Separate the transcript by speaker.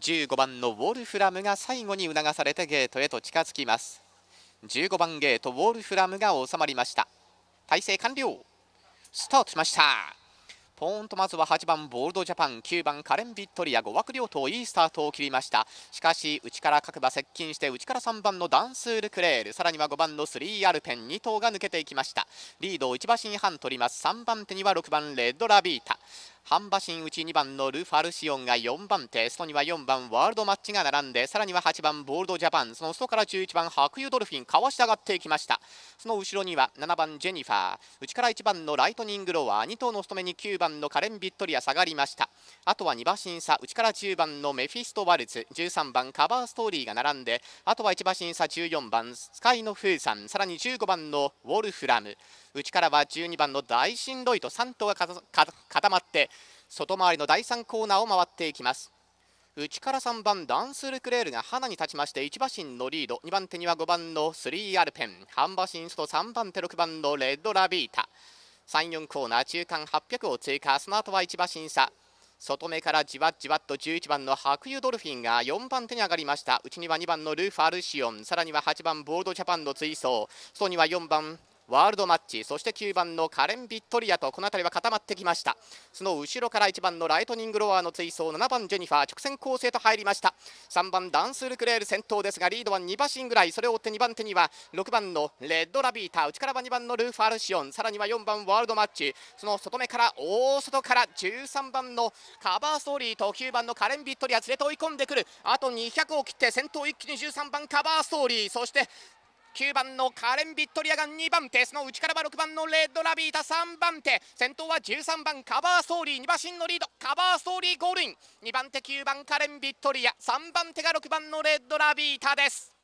Speaker 1: 15番のウォルフラムが最後に促されてゲートへと近づきます15番ゲートウォルフラムが収まりました体勢完了スタートしましたポーンとまずは8番ボールドジャパン9番カレン・ビットリア5枠両党いいスタートを切りましたしかし内から各馬接近して内から3番のダンスール・クレールさらには5番のスリー・アルペン2頭が抜けていきましたリードを1馬身半取ります3番手には6番レッド・ラビータ半馬身内2番のル・ファルシオンが4番手外には4番ワールドマッチが並んでさらには8番ボールドジャパンその外から11番白湯ドルフィンかわし上がっていきましたその後ろには7番ジェニファー内から1番のライトニングロワー2頭の務めに9番のカレン・ビットリア下がりましたあとは2馬身差内から10番のメフィストワルツ13番カバーストーリーが並んであとは1馬身差14番スカイのフーさんさらに15番のウォルフラム内からは12番の大神ロイと3頭が固まって外回りの第3コーナーを回っていきます内から3番ダンス・ルクレールが花に立ちまして1馬身のリード2番手には5番のスリー・アルペン半馬身外3番手6番のレッド・ラビータ34コーナー中間800を追加その後は1馬身差外目からじわじわっと11番の白湯ドルフィンが4番手に上がりました内には2番のルーファルシオンさらには8番ボールドジャパンの追走外には4番ワールドマッチそして9番のカレン・ビットリアとこの辺りは固まってきましたその後ろから1番のライトニングロワーの追走7番ジェニファー直線構成と入りました3番ダンス・ルクレール先頭ですがリードは2馬身ぐらいそれを追って2番手には6番のレッド・ラビータ内からは2番のルーファルシオンさらには4番ワールドマッチその外目から大外から13番のカバーストーリーと9番のカレン・ビットリア連れて追い込んでくるあと200を切って先頭一気に13番カバーストーリーそして9番のカレン・ビットリアが2番手その内からは6番のレッド・ラビータ3番手先頭は13番カバーストーリー2馬身のリードカバーストーリーゴールイン2番手9番カレン・ビットリア3番手が6番のレッド・ラビータです